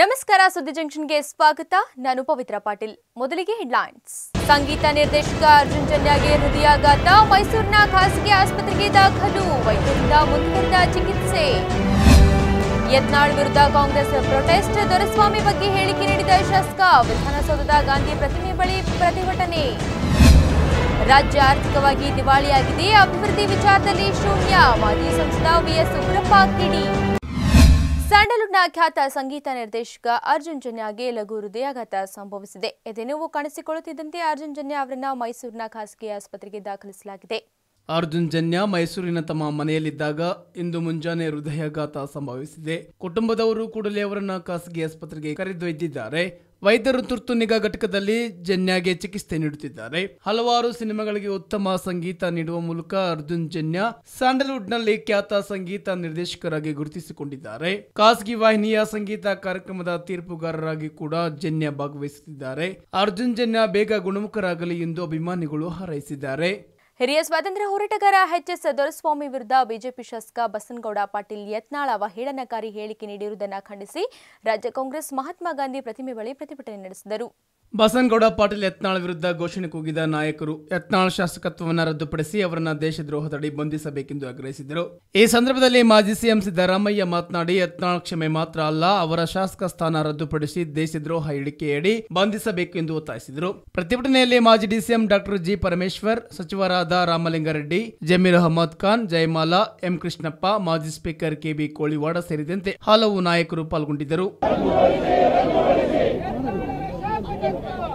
ನಮಸ್ಕಾರ ಸುದ್ದಿ ಜಂಕ್ಷನ್ಗೆ ಸ್ವಾಗತ ನಾನು ಪವಿತ್ರ ಪಾಟೀಲ್ ಮೊದಲಿಗೆ ಹೆಡ್ಲೈನ್ಸ್ ಸಂಗೀತ ನಿರ್ದೇಶಕ ಅರ್ಜುನ್ ಜನ್ಯಾಗೆ ಹೃದಯಾಘಾತ ಮೈಸೂರಿನ ಖಾಸಗಿ ಆಸ್ಪತ್ರೆಗೆ ದಾಖಲು ವೈದ್ಯರಿಂದ ಮುಂದಿನ ಚಿಕಿತ್ಸೆ ಯತ್ನಾಳ್ ವಿರುದ್ಧ ಕಾಂಗ್ರೆಸ್ ಪ್ರೊಟೆಸ್ಟ್ ದೊರೆಸ್ವಾಮಿ ಬಗ್ಗೆ ಹೇಳಿಕೆ ನೀಡಿದ ಶಾಸಕ ವಿಧಾನಸೌಧದ ಗಾಂಧಿ ಪ್ರತಿಮೆ ಬಳಿ ಪ್ರತಿಭಟನೆ ರಾಜ್ಯ ಆರ್ಥಿಕವಾಗಿ ದಿವಾಳಿಯಾಗಿದೆ ಅಭಿವೃದ್ಧಿ ವಿಚಾರದಲ್ಲಿ ಶೂನ್ಯ ಮಾಜಿ ಸಂಸದ ವಿಎಸ್ ಉಗ್ರಪ್ಪ ಕಿಡಿ ಸ್ಯಾಂಡಲ್ವುಡ್ನ ಖ್ಯಾತ ಸಂಗೀತ ನಿರ್ದೇಶಕ ಅರ್ಜುನ್ ಜನ್ಯಾಗೆ ಲಘು ಹೃದಯಾಘಾತ ಸಂಭವಿಸಿದೆ ಎದೆನೋವು ಕಾಣಿಸಿಕೊಳ್ಳುತ್ತಿದ್ದಂತೆ ಅರ್ಜುನ್ ಜನ್ಯ ಅವರನ್ನ ಮೈಸೂರಿನ ಖಾಸಗಿ ಆಸ್ಪತ್ರೆಗೆ ದಾಖಲಿಸಲಾಗಿದೆ ಅರ್ಜುನ್ ಜನ್ಯ ಮೈಸೂರಿನ ತಮ್ಮ ಮನೆಯಲ್ಲಿದ್ದಾಗ ಇಂದು ಮುಂಜಾನೆ ಹೃದಯಾಘಾತ ಸಂಭವಿಸಿದೆ ಕುಟುಂಬದವರು ಕೂಡಲೇ ಅವರನ್ನ ಖಾಸಗಿ ಆಸ್ಪತ್ರೆಗೆ ಕರೆದೊಯ್ದಿದ್ದಾರೆ ವೈದ್ಯರು ತುರ್ತು ನಿಗಾ ಘಟಕದಲ್ಲಿ ಜನ್ಯಾಗೆ ಚಿಕಿತ್ಸೆ ನೀಡುತ್ತಿದ್ದಾರೆ ಹಲವಾರು ಸಿನಿಮಾಗಳಿಗೆ ಉತ್ತಮ ಸಂಗೀತ ನೀಡುವ ಮೂಲಕ ಅರ್ಜುನ್ ಜನ್ಯ ಸ್ಯಾಂಡಲ್ವುಡ್ ನಲ್ಲಿ ಖ್ಯಾತ ಸಂಗೀತ ನಿರ್ದೇಶಕರಾಗಿ ಗುರುತಿಸಿಕೊಂಡಿದ್ದಾರೆ ಖಾಸಗಿ ವಾಹಿನಿಯ ಸಂಗೀತ ಕಾರ್ಯಕ್ರಮದ ತೀರ್ಪುಗಾರರಾಗಿ ಕೂಡ ಜನ್ಯ ಭಾಗವಹಿಸುತ್ತಿದ್ದಾರೆ ಅರ್ಜುನ್ ಜನ್ಯ ಬೇಗ ಗುಣಮುಖರಾಗಲಿ ಎಂದು ಅಭಿಮಾನಿಗಳು ಹಾರೈಸಿದ್ದಾರೆ ಹಿರಿಯ ಸ್ವಾತಂತ್ರ್ಯ ಹೋರಾಟಗಾರ ಎಚ್ ಎಸ್ ದೊರೆಸ್ವಾಮಿ ವಿರುದ್ಧ ಬಿಜೆಪಿ ಶಾಸಕ ಬಸನಗೌಡ ಪಾಟೀಲ್ ಯತ್ನಾಳ ಅವಹೇಳನಕಾರಿ ಹೇಳಿಕೆ ನೀಡಿರುವುದನ್ನು ಖಂಡಿಸಿ ರಾಜ್ಯ ಕಾಂಗ್ರೆಸ್ ಮಹಾತ್ಮ ಗಾಂಧಿ ಪ್ರತಿಮೆ ಬಳಿ ಪ್ರತಿಭಟನೆ ನಡೆಸಿದರು ಬಸನಗೌಡ ಪಾಟೀಲ್ ಯತ್ನಾಳ್ ವಿರುದ್ಧ ಘೋಷಣೆ ಕೂಗಿದ ನಾಯಕರು ಯತ್ನಾಳ್ ಶಾಸಕತ್ವವನ್ನು ರದ್ದುಪಡಿಸಿ ಅವರನ್ನು ದೇಶದ್ರೋಹದಡಿ ಬಂಧಿಸಬೇಕೆಂದು ಆಗ್ರಹಿಸಿದರು ಈ ಸಂದರ್ಭದಲ್ಲಿ ಮಾಜಿ ಸಿಎಂ ಸಿದ್ದರಾಮಯ್ಯ ಮಾತನಾಡಿ ಯತ್ನಾಳ್ ಕ್ಷಮೆ ಮಾತ್ರ ಅಲ್ಲ ಅವರ ಶಾಸಕ ಸ್ಥಾನ ರದ್ದುಪಡಿಸಿ ದೇಶದ್ರೋಹ ಇಳಿಕೆಯಡಿ ಬಂಧಿಸಬೇಕು ಎಂದು ಒತ್ತಾಯಿಸಿದರು ಪ್ರತಿಭಟನೆಯಲ್ಲಿ ಮಾಜಿ ಡಿಸಿಎಂ ಡಾಕ್ಟರ್ ಜಿ ಪರಮೇಶ್ವರ್ ಸಚಿವರಾದ ರಾಮಲಿಂಗಾರೆಡ್ಡಿ ಜಮೀರ್ ಅಹಮದ್ ಖಾನ್ ಜಯಮಾಲಾ ಎಂ ಕೃಷ್ಣಪ್ಪ ಮಾಜಿ ಸ್ಪೀಕರ್ ಕೆಬಿ ಕೋಳಿವಾಡ ಸೇರಿದಂತೆ ಹಲವು ನಾಯಕರು ಪಾಲ್ಗೊಂಡಿದ್ದರು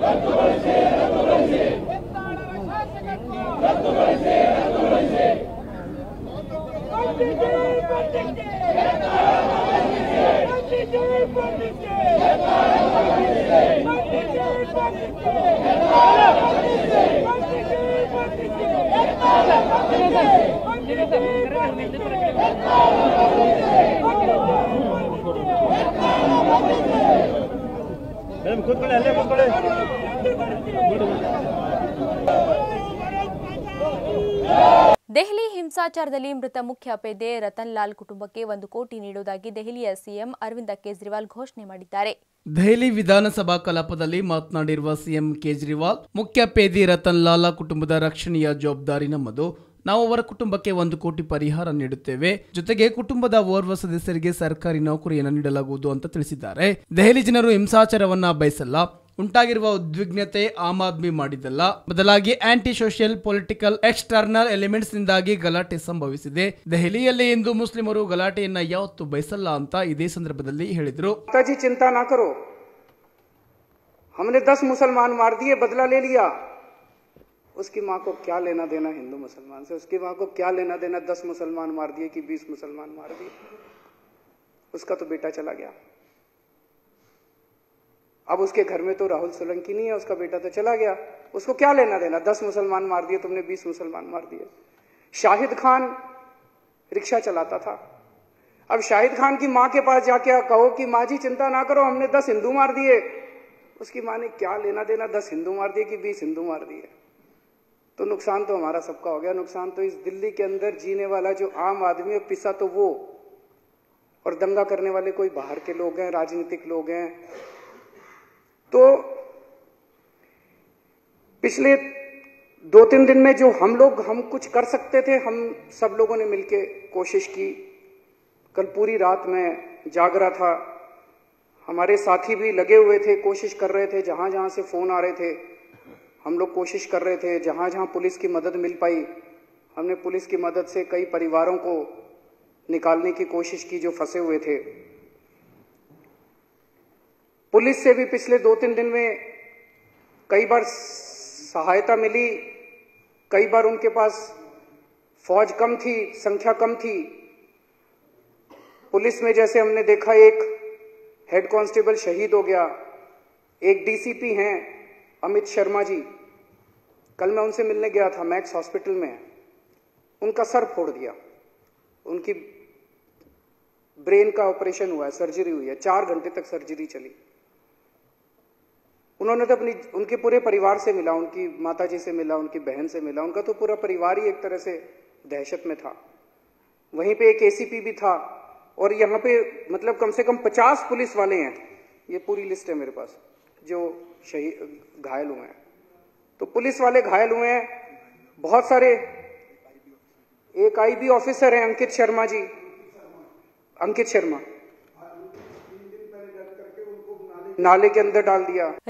ات کوڙشي اٿوڙشي اتانر ಮೇಡಮ್ ಕೂತ್ಕೊಳ್ಳಿ ಅಲ್ಲೇ ಕೂತ್ಕೊಳ್ಳಿ ದೆಹಲಿ ಹಿಂಸಾಚಾರದಲ್ಲಿ ಮೃತ ಮುಖ್ಯ ಪೇದೆ ರತನ್ ಲಾಲ್ ಕುಟುಂಬಕ್ಕೆ ಒಂದು ಕೋಟಿ ನೀಡುವುದಾಗಿ ದೆಹಲಿಯ ಸಿಎಂ ಅರವಿಂದ ಕೇಜ್ರಿವಾಲ್ ಘೋಷಣೆ ಮಾಡಿದ್ದಾರೆ ದೆಹಲಿ ವಿಧಾನಸಭಾ ಕಲಾಪದಲ್ಲಿ ಮಾತನಾಡಿರುವ ಸಿಎಂ ಕೇಜ್ರಿವಾಲ್ ಮುಖ್ಯ ಪೇದಿ ರತನ್ ಲಾಲ ಕುಟುಂಬದ ರಕ್ಷಣೆಯ ಜವಾಬ್ದಾರಿ ನಮ್ಮದು ನಾವು ಅವರ ಕುಟುಂಬಕ್ಕೆ ಒಂದು ಕೋಟಿ ಪರಿಹಾರ ನೀಡುತ್ತೇವೆ ಜೊತೆಗೆ ಕುಟುಂಬದ ಓರ್ವ ಸದಸ್ಯರಿಗೆ ಸರ್ಕಾರಿ ನೌಕರಿಯನ್ನು ನೀಡಲಾಗುವುದು ಅಂತ ತಿಳಿಸಿದ್ದಾರೆ ದೆಹಲಿ ಜನರು ಹಿಂಸಾಚಾರವನ್ನ ಬಯಸಲ್ಲ ಉಂಟಾಗಿರುವ ಉದ್ವಿಗ್ನತೆ ಆಮ್ ಆದ್ಮಿ ಮಾಡಿದ್ದಲ್ಲ ಬದಲಾಗಿ anti social political external elements ನಿಂದಾಗಿ ಗಲಾಟೆ ಸಂಭವಿಸಿದೆ ದೆಹಲಿಯಲ್ಲಿ ಇಂದು ಮುಸ್ಲಿಮರು ಗಲಾಟೆಯನ್ನ ಯಾವತ್ತು ಬಯಸಲ್ಲ ಅಂತ ಇದೇ ಸಂದರ್ಭದಲ್ಲಿ ಹೇಳಿದ್ರು ಚಿಂತಾ ನಾಕರು ಹಮನೆ हमने मुसलमान मार दिए उसकी माँ को क्या लेना देना हिंदू मुसलमान से उसकी माँ को क्या लेना देना दस मुसलमान मार दिए कि बीस मुसलमान मार दिए उसका तो बेटा चला गया अब उसके घर में तो राहुल सोलंकी नहीं है उसका बेटा तो चला गया उसको क्या लेना देना दस मुसलमान मार दिए तुमने बीस मुसलमान मार दिए शाहिद खान रिक्शा चलाता था अब शाहिद खान की माँ के पास जाके कहो कि माँ जी चिंता ना करो हमने दस हिंदू मार दिए उसकी माँ ने क्या लेना देना दस हिंदू मार दिए कि बीस हिंदू मार दिए तो नुकसान तो हमारा सबका हो गया नुकसान तो इस दिल्ली के अंदर जीने वाला जो आम आदमी है पिसा तो वो और दंगा करने वाले कोई बाहर के लोग हैं राजनीतिक लोग हैं तो पिछले दो तीन दिन में जो हम लोग हम कुछ कर सकते थे हम सब लोगों ने मिलके कोशिश की कल पूरी रात में जाग रहा था हमारे साथी भी लगे हुए थे कोशिश कर रहे थे जहां जहां से फोन आ रहे थे हम लोग कोशिश कर रहे थे जहाँ जहाँ पुलिस की मदद मिल पाई हमने पुलिस की मदद से कई परिवारों को निकालने की कोशिश की जो फंसे हुए थे पुलिस से भी पिछले दो तीन दिन में कई बार सहायता मिली कई बार उनके पास फौज कम थी संख्या कम थी पुलिस में जैसे हमने देखा एक हेड कांस्टेबल शहीद हो गया एक डीसीपी हैं अमित शर्मा जी कल मैं उनसे मिलने गया था मैक्स हॉस्पिटल में उनका सर फोड़ दिया उनकी ब्रेन का ऑपरेशन हुआ है सर्जरी हुई है चार घंटे तक सर्जरी चली उन्होंने तो अपनी उनके पूरे परिवार से मिला उनकी माताजी से मिला उनकी बहन से मिला उनका तो पूरा परिवार ही एक तरह से दहशत में था वहीं पे एक एसीपी भी था और यहाँ पे मतलब कम से कम पचास पुलिस वाले हैं ये पूरी लिस्ट है मेरे पास जो शहीद घायल हुए हैं तो पुलिस वाले घायल हुए हैं बहुत सारे एक आईबी ऑफिसर हैं अंकित शर्मा जी अंकित शर्मा नाले के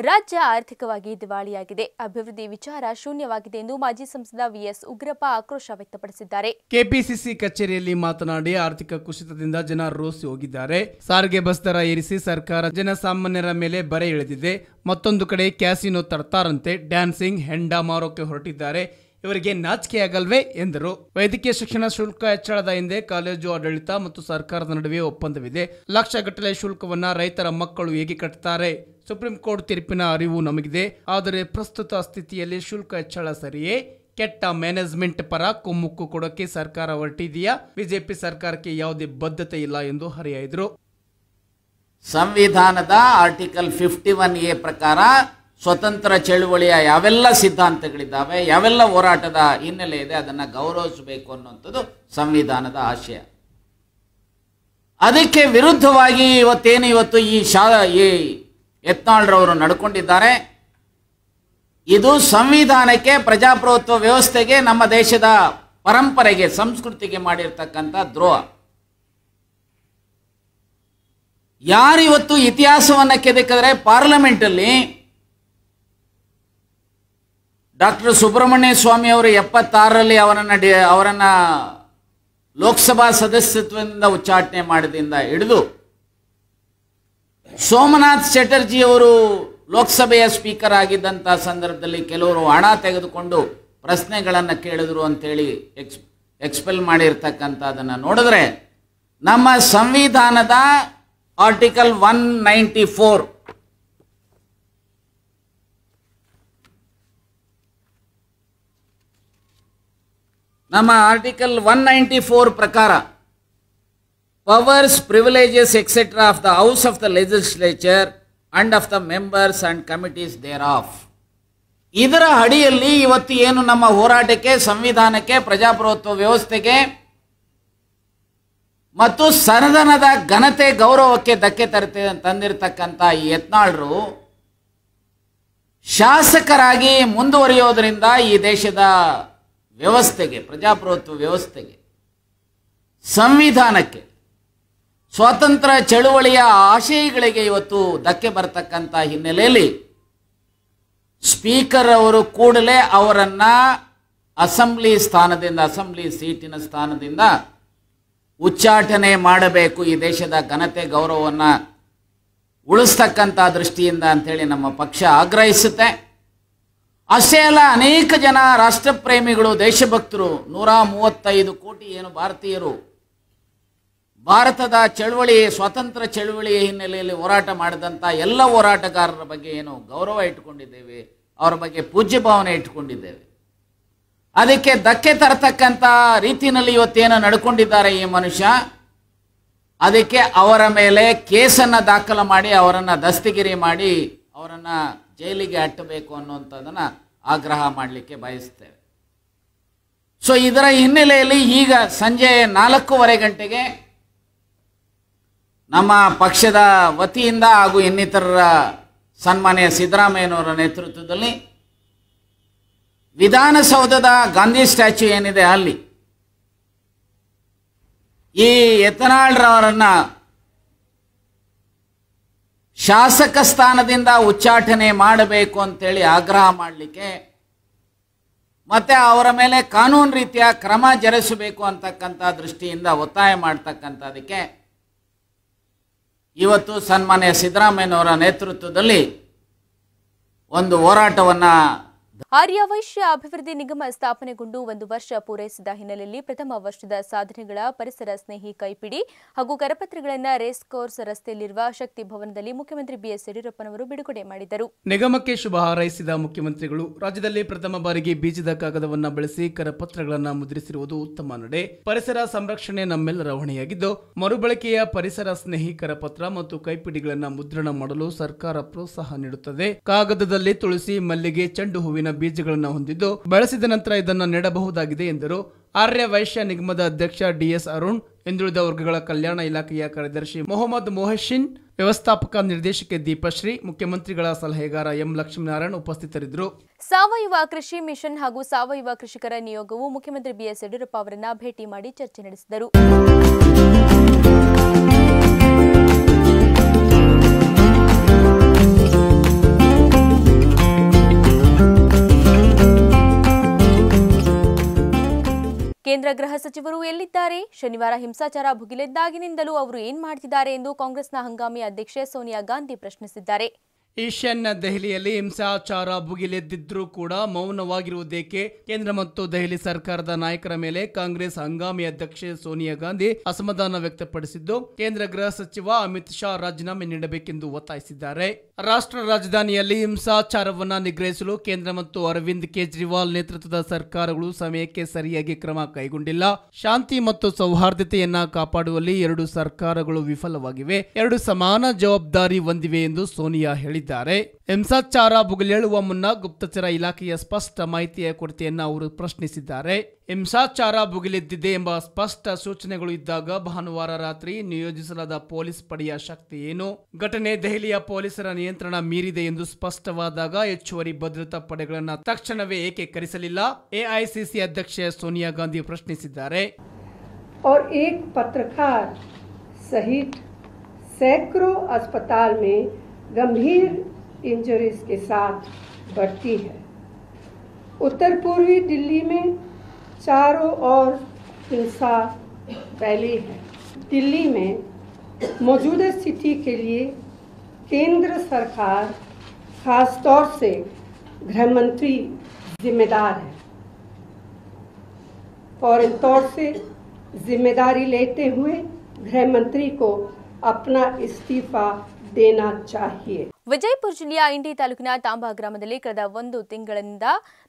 ರಾಜ್ಯ ಆರ್ಥಿಕವಾಗಿ ದಿವಾಳಿಯಾಗಿದೆ ಅಭಿವೃದ್ಧಿ ವಿಚಾರ ಶೂನ್ಯವಾಗಿದೆ ಎಂದು ಮಾಜಿ ಸಂಸದ ವಿಎಸ್ ಉಗ್ರಪ್ಪ ಆಕ್ರೋಶ ವ್ಯಕ್ತಪಡಿಸಿದ್ದಾರೆ ಕೆಪಿಸಿಸಿ ಕಚೇರಿಯಲ್ಲಿ ಮಾತನಾಡಿ ಆರ್ಥಿಕ ಕುಸಿತದಿಂದ ಜನ ರೋಸಿ ಹೋಗಿದ್ದಾರೆ ಸಾರಿಗೆ ಬಸ್ ದರ ಏರಿಸಿ ಸರ್ಕಾರ ಜನಸಾಮಾನ್ಯರ ಮೇಲೆ ಬರೆ ಇಳಿದಿದೆ ಮತ್ತೊಂದು ಕಡೆ ಕ್ಯಾಸಿನೋ ತರ್ತಾರಂತೆ ಡ್ಯಾನ್ಸಿಂಗ್ ಹೆಂಡ ಮಾರೋಕೆ ಹೊರಟಿದ್ದಾರೆ ಇವರಿಗೆ ನಾಚಿಕೆಯಾಗಲ್ವೇ ಎಂದರು ವೈದ್ಯಕೀಯ ಶಿಕ್ಷಣ ಶುಲ್ಕ ಹೆಚ್ಚಳದ ಹಿಂದೆ ಕಾಲೇಜು ಆಡಳಿತ ಮತ್ತು ಸರ್ಕಾರದ ನಡುವೆ ಒಪ್ಪಂದವಿದೆ ಲಕ್ಷಗಟ್ಟಲೆ ಶುಲ್ಕವನ್ನ ರೈತರ ಮಕ್ಕಳು ಹೇಗೆ ಕಟ್ಟುತ್ತಾರೆ ಸುಪ್ರೀಂ ಕೋರ್ಟ್ ತೀರ್ಪಿನ ಅರಿವು ನಮಗಿದೆ ಆದರೆ ಪ್ರಸ್ತುತ ಸ್ಥಿತಿಯಲ್ಲಿ ಶುಲ್ಕ ಹೆಚ್ಚಳ ಸರಿಯೇ ಕೆಟ್ಟ ಮ್ಯಾನೇಜ್ಮೆಂಟ್ ಪರ ಕುಮ್ಮುಕ್ಕು ಕೊಡೋಕೆ ಸರ್ಕಾರ ಹೊರಟಿದೆಯಾ ಬಿಜೆಪಿ ಸರ್ಕಾರಕ್ಕೆ ಯಾವುದೇ ಬದ್ಧತೆ ಇಲ್ಲ ಎಂದು ಹರಿಯಾಯಿದ್ರು ಸಂವಿಧಾನದ ಆರ್ಟಿಕಲ್ ಫಿಫ್ಟಿ ಒನ್ ಎ ಪ್ರಕಾರ ಸ್ವತಂತ್ರ ಚಳುವಳಿಯ ಯಾವೆಲ್ಲ ಸಿದ್ಧಾಂತಗಳಿದ್ದಾವೆ ಯಾವೆಲ್ಲ ಹೋರಾಟದ ಹಿನ್ನೆಲೆ ಇದೆ ಅದನ್ನು ಗೌರವಿಸಬೇಕು ಅನ್ನುವಂಥದ್ದು ಸಂವಿಧಾನದ ಆಶಯ ಅದಕ್ಕೆ ವಿರುದ್ಧವಾಗಿ ಇವತ್ತೇನು ಇವತ್ತು ಈ ಶಾ ಈ ಯತ್ನಾಳ್ರವರು ನಡ್ಕೊಂಡಿದ್ದಾರೆ ಇದು ಸಂವಿಧಾನಕ್ಕೆ ಪ್ರಜಾಪ್ರಭುತ್ವ ವ್ಯವಸ್ಥೆಗೆ ನಮ್ಮ ದೇಶದ ಪರಂಪರೆಗೆ ಸಂಸ್ಕೃತಿಗೆ ಮಾಡಿರ್ತಕ್ಕಂಥ ದ್ರೋಹ ಯಾರಿವತ್ತು ಇತಿಹಾಸವನ್ನು ಕೆದಕಿದ್ರೆ ಪಾರ್ಲಿಮೆಂಟಲ್ಲಿ ಡಾಕ್ಟರ್ ಸುಬ್ರಹ್ಮಣ್ಯ ಸ್ವಾಮಿ ಅವರು ಎಪ್ಪತ್ತಾರರಲ್ಲಿ ಅವರನ್ನು ಡಿ ಅವರನ್ನು ಲೋಕಸಭಾ ಸದಸ್ಯತ್ವದಿಂದ ಉಚ್ಚಾಟನೆ ಮಾಡಿದಿಂದ ಹಿಡಿದು ಸೋಮನಾಥ್ ಚಟರ್ಜಿ ಅವರು ಲೋಕಸಭೆಯ ಸ್ಪೀಕರ್ ಆಗಿದ್ದಂಥ ಸಂದರ್ಭದಲ್ಲಿ ಕೆಲವರು ಹಣ ತೆಗೆದುಕೊಂಡು ಪ್ರಶ್ನೆಗಳನ್ನು ಕೇಳಿದ್ರು ಅಂತೇಳಿ ಎಕ್ಸ್ ಎಕ್ಸ್ಪೆಲ್ ಮಾಡಿರ್ತಕ್ಕಂಥದ್ದನ್ನು ನೋಡಿದ್ರೆ ನಮ್ಮ ಸಂವಿಧಾನದ ಆರ್ಟಿಕಲ್ ಒನ್ ನೈಂಟಿ ಫೋರ್ ನಮ್ಮ ಆರ್ಟಿಕಲ್ ಒನ್ ನೈಂಟಿ ಫೋರ್ ಪ್ರಕಾರ powers privileges etcetera of the house of the legislature and of the members and committees thereof ಇದರ ಅಡಿಯಲ್ಲಿ ಇವತ್ತು ಏನು ನಮ್ಮ ಹೋರಾಟಕ್ಕೆ ಸಂವಿಧಾನಕ್ಕೆ ಪ್ರಜಾಪ್ರಭುತ್ವ ವ್ಯವಸ್ಥೆಗೆ ಮತ್ತು ಸದನದ ಘನತೆ ಗೌರವಕ್ಕೆ ಧಕ್ಕೆ ತರುತ್ತೆ ತಂದಿರತಕ್ಕಂಥ ಈ ಯತ್ನಾಳರು ಶಾಸಕರಾಗಿ ಮುಂದುವರಿಯೋದ್ರಿಂದ ಈ ದೇಶದ ವ್ಯವಸ್ಥೆಗೆ ಪ್ರಜಾಪ್ರಭುತ್ವ ವ್ಯವಸ್ಥೆಗೆ ಸಂವಿಧಾನಕ್ಕೆ ಸ್ವಾತಂತ್ರ್ಯ ಚಳುವಳಿಯ ಆಶಯಗಳಿಗೆ ಇವತ್ತು ಧಕ್ಕೆ ಬರತಕ್ಕಂಥ ಹಿನ್ನೆಲೆಯಲ್ಲಿ ಸ್ಪೀಕರ್ ಅವರು ಕೂಡಲೇ ಅವರನ್ನು ಅಸೆಂಬ್ಲಿ ಸ್ಥಾನದಿಂದ ಅಸೆಂಬ್ಲಿ ಸೀಟಿನ ಸ್ಥಾನದಿಂದ ಉಚ್ಚಾಟನೆ ಮಾಡಬೇಕು ಈ ದೇಶದ ಘನತೆ ಗೌರವವನ್ನು ಉಳಿಸ್ತಕ್ಕಂಥ ದೃಷ್ಟಿಯಿಂದ ಅಂಥೇಳಿ ನಮ್ಮ ಪಕ್ಷ ಆಗ್ರಹಿಸುತ್ತೆ ಅಷ್ಟೇ ಅಲ್ಲ ಅನೇಕ ಜನ ರಾಷ್ಟ್ರಪ್ರೇಮಿಗಳು ದೇಶಭಕ್ತರು ನೂರ ಮೂವತ್ತೈದು ಕೋಟಿ ಏನು ಭಾರತೀಯರು ಭಾರತದ ಚಳವಳಿ ಸ್ವಾತಂತ್ರ್ಯ ಚಳವಳಿಯ ಹಿನ್ನೆಲೆಯಲ್ಲಿ ಹೋರಾಟ ಮಾಡಿದಂಥ ಎಲ್ಲ ಹೋರಾಟಗಾರರ ಬಗ್ಗೆ ಏನು ಗೌರವ ಇಟ್ಟುಕೊಂಡಿದ್ದೇವೆ ಅವರ ಬಗ್ಗೆ ಪೂಜ್ಯ ಭಾವನೆ ಇಟ್ಟುಕೊಂಡಿದ್ದೇವೆ ಅದಕ್ಕೆ ಧಕ್ಕೆ ತರತಕ್ಕಂಥ ರೀತಿಯಲ್ಲಿ ಇವತ್ತೇನು ನಡ್ಕೊಂಡಿದ್ದಾರೆ ಈ ಮನುಷ್ಯ ಅದಕ್ಕೆ ಅವರ ಮೇಲೆ ಕೇಸನ್ನು ದಾಖಲು ಮಾಡಿ ಅವರನ್ನು ದಸ್ತಗಿರಿ ಮಾಡಿ ಅವರನ್ನು ಜೈಲಿಗೆ ಅಟ್ಟಬೇಕು ಅನ್ನುವಂಥದ್ದನ್ನು ಆಗ್ರಹ ಮಾಡಲಿಕ್ಕೆ ಬಯಸ್ತೇವೆ ಸೊ ಇದರ ಹಿನ್ನೆಲೆಯಲ್ಲಿ ಈಗ ಸಂಜೆ ನಾಲ್ಕೂವರೆ ಗಂಟೆಗೆ ನಮ್ಮ ಪಕ್ಷದ ವತಿಯಿಂದ ಹಾಗೂ ಇನ್ನಿತರರ ಸನ್ಮಾನ್ಯ ಸಿದ್ದರಾಮಯ್ಯನವರ ನೇತೃತ್ವದಲ್ಲಿ ವಿಧಾನಸೌಧದ ಗಾಂಧಿ ಸ್ಟ್ಯಾಚ್ಯೂ ಏನಿದೆ ಅಲ್ಲಿ ಈ ಎತ್ತನಾಳ್ರವರನ್ನು ಶಾಸಕ ಸ್ಥಾನದಿಂದ ಉಚ್ಚಾಟನೆ ಮಾಡಬೇಕು ಅಂತೇಳಿ ಆಗ್ರಹ ಮಾಡಲಿಕ್ಕೆ ಮತ್ತು ಅವರ ಮೇಲೆ ಕಾನೂನು ರೀತಿಯ ಕ್ರಮ ಜರುಗಿಸಬೇಕು ಅಂತಕ್ಕಂಥ ದೃಷ್ಟಿಯಿಂದ ಒತ್ತಾಯ ಮಾಡ್ತಕ್ಕಂಥದಕ್ಕೆ ಇವತ್ತು ಸನ್ಮಾನ್ಯ ಸಿದ್ದರಾಮಯ್ಯನವರ ನೇತೃತ್ವದಲ್ಲಿ ಒಂದು ಹೋರಾಟವನ್ನು ಆರ್ಯವೈಶ್ಯ ಅಭಿವೃದ್ಧಿ ನಿಗಮ ಸ್ಥಾಪನೆಗೊಂಡು ಒಂದು ವರ್ಷ ಪೂರೈಸಿದ ಹಿನ್ನೆಲೆಯಲ್ಲಿ ಪ್ರಥಮ ವರ್ಷದ ಸಾಧನೆಗಳ ಪರಿಸರ ಸ್ನೇಹಿ ಕೈಪಿಡಿ ಹಾಗೂ ಕರಪತ್ರಗಳನ್ನು ರೇಸ್ ಕೋರ್ಸ್ ರಸ್ತೆಯಲ್ಲಿರುವ ಶಕ್ತಿ ಭವನದಲ್ಲಿ ಮುಖ್ಯಮಂತ್ರಿ ಬಿಎಸ್ ಯಡಿಯೂರಪ್ಪನವರು ಬಿಡುಗಡೆ ಮಾಡಿದರು ನಿಗಮಕ್ಕೆ ಶುಭ ಹಾರೈಸಿದ ಮುಖ್ಯಮಂತ್ರಿಗಳು ರಾಜ್ಯದಲ್ಲಿ ಪ್ರಥಮ ಬಾರಿಗೆ ಬೀಜದ ಕಾಗದವನ್ನು ಬಳಸಿ ಕರಪತ್ರಗಳನ್ನು ಮುದ್ರಿಸಿರುವುದು ಉತ್ತಮ ನಡೆ ಪರಿಸರ ಸಂರಕ್ಷಣೆ ನಮ್ಮೆಲ್ಲರ ಹೊಣೆಯಾಗಿದ್ದು ಮರುಬಳಕೆಯ ಪರಿಸರ ಸ್ನೇಹಿ ಕರಪತ್ರ ಮತ್ತು ಕೈಪಿಡಿಗಳನ್ನು ಮುದ್ರಣ ಮಾಡಲು ಸರ್ಕಾರ ಪ್ರೋತ್ಸಾಹ ನೀಡುತ್ತದೆ ಕಾಗದದಲ್ಲಿ ತುಳಸಿ ಮಲ್ಲಿಗೆ ಚೆಂಡು ಹೂವಿನ ಹೂವಿನ ಬೀಜಗಳನ್ನು ಹೊಂದಿದ್ದು ಬೆಳೆಸಿದ ನಂತರ ಇದನ್ನು ನೆಡಬಹುದಾಗಿದೆ ಎಂದರು ಆರ್ಯ ವೈಶ್ಯ ನಿಗಮದ ಅಧ್ಯಕ್ಷ ಡಿಎಸ್ ಅರುಣ್ ಹಿಂದುಳಿದ ವರ್ಗಗಳ ಕಲ್ಯಾಣ ಇಲಾಖೆಯ ಕಾರ್ಯದರ್ಶಿ ಮೊಹಮ್ಮದ್ ಮೊಹಶಿನ್ ವ್ಯವಸ್ಥಾಪಕ ನಿರ್ದೇಶಕ ದೀಪಶ್ರೀ ಮುಖ್ಯಮಂತ್ರಿಗಳ ಸಲಹೆಗಾರ ಎಂ ಲಕ್ಷ್ಮೀನಾರಾಯಣ ಉಪಸ್ಥಿತರಿದ್ದರು ಸಾವಯವ ಕೃಷಿ ಮಿಷನ್ ಹಾಗೂ ಸಾವಯವ ಕೃಷಿಕರ ನಿಯೋಗವು ಮುಖ್ಯಮಂತ್ರಿ ಬಿಎಸ್ ಯಡಿಯೂರಪ್ಪ ಅವರನ್ನ ಭೇಟಿ ಮಾಡಿ ಚರ್ಚೆ ನಡೆಸಿದರು ಕೇಂದ್ರ ಗೃಹ ಸಚಿವರು ಎಲ್ಲಿದ್ದಾರೆ ಶನಿವಾರ ಹಿಂಸಾಚಾರ ಭುಗಿಲೆದ್ದಾಗಿನಿಂದಲೂ ಅವರು ಏನ್ ಮಾಡ್ತಿದ್ದಾರೆ ಎಂದು ಕಾಂಗ್ರೆಸ್ನ ಹಂಗಾಮಿ ಅಧ್ಯಕ್ಷೆ ಸೋನಿಯಾ ಗಾಂಧಿ ಪ್ರಶ್ನಿಸಿದ್ದಾರೆ ಈಶಾನ್ಯ ದೆಹಲಿಯಲ್ಲಿ ಹಿಂಸಾಚಾರ ಭುಗಿಲೆದ್ದಿದ್ರೂ ಕೂಡ ಮೌನವಾಗಿರುವುದೇಕೆ ಕೇಂದ್ರ ಮತ್ತು ದೆಹಲಿ ಸರ್ಕಾರದ ನಾಯಕರ ಮೇಲೆ ಕಾಂಗ್ರೆಸ್ ಹಂಗಾಮಿ ಅಧ್ಯಕ್ಷೆ ಸೋನಿಯಾ ಗಾಂಧಿ ಅಸಮಾಧಾನ ವ್ಯಕ್ತಪಡಿಸಿದ್ದು ಕೇಂದ್ರ ಗೃಹ ಸಚಿವ ಅಮಿತ್ ಶಾ ರಾಜೀನಾಮೆ ನೀಡಬೇಕೆಂದು ಒತ್ತಾಯಿಸಿದ್ದಾರೆ ರಾಷ್ಟ್ರ ರಾಜಧಾನಿಯಲ್ಲಿ ಹಿಂಸಾಚಾರವನ್ನು ನಿಗ್ರಹಿಸಲು ಕೇಂದ್ರ ಮತ್ತು ಅರವಿಂದ್ ಕೇಜ್ರಿವಾಲ್ ನೇತೃತ್ವದ ಸರ್ಕಾರಗಳು ಸಮಯಕ್ಕೆ ಸರಿಯಾಗಿ ಕ್ರಮ ಕೈಗೊಂಡಿಲ್ಲ ಶಾಂತಿ ಮತ್ತು ಸೌಹಾರ್ದತೆಯನ್ನ ಕಾಪಾಡುವಲ್ಲಿ ಎರಡು ಸರ್ಕಾರಗಳು ವಿಫಲವಾಗಿವೆ ಎರಡು ಸಮಾನ ಜವಾಬ್ದಾರಿ ಹೊಂದಿವೆ ಎಂದು ಸೋನಿಯಾ ಹೇಳಿದ್ದಾರೆ ಹೇಳಿದ್ದಾರೆ ಹಿಂಸಾಚಾರ ಬುಗಿಲೇಳುವ ಮುನ್ನ ಗುಪ್ತಚರ ಇಲಾಖೆಯ ಸ್ಪಷ್ಟ ಮಾಹಿತಿಯ ಕೊರತೆಯನ್ನು ಅವರು ಪ್ರಶ್ನಿಸಿದ್ದಾರೆ ಹಿಂಸಾಚಾರ ಬುಗಿಲೆದ್ದಿದೆ ಎಂಬ ಸ್ಪಷ್ಟ ಸೂಚನೆಗಳು ಇದ್ದಾಗ ಭಾನುವಾರ ರಾತ್ರಿ ನಿಯೋಜಿಸಲಾದ ಪೊಲೀಸ್ ಪಡೆಯ ಶಕ್ತಿ ಏನು ಘಟನೆ ದೆಹಲಿಯ ಪೊಲೀಸರ ನಿಯಂತ್ರಣ ಮೀರಿದೆ ಎಂದು ಸ್ಪಷ್ಟವಾದಾಗ ಹೆಚ್ಚುವರಿ ಭದ್ರತಾ ಪಡೆಗಳನ್ನು ತಕ್ಷಣವೇ ಏಕೆ ಕರೆಸಲಿಲ್ಲ ಎಐಸಿಸಿ ಅಧ್ಯಕ್ಷೆ ಸೋನಿಯಾ ಗಾಂಧಿ ಪ್ರಶ್ನಿಸಿದ್ದಾರೆ ಸಹಿತ गंभीर इंजरीज के साथ बढ़ती है उत्तर पूर्वी दिल्ली में चारों ओर हिंसा फैली है दिल्ली में मौजूदा स्थिति के लिए केंद्र सरकार खास तौर से गृह मंत्री जिम्मेदार है फौरन तौर से जिम्मेदारी लेते हुए गृह मंत्री को अपना इस्तीफा देना चाहिए ವಿಜಯಪುರ ಜಿಲ್ಲೆಯ ಇಂಡಿ ತಾಲೂಕಿನ ತಾಂಬಾ ಗ್ರಾಮದಲ್ಲಿ ಕಳೆದ ಒಂದು ತಿಂಗಳಿಂದ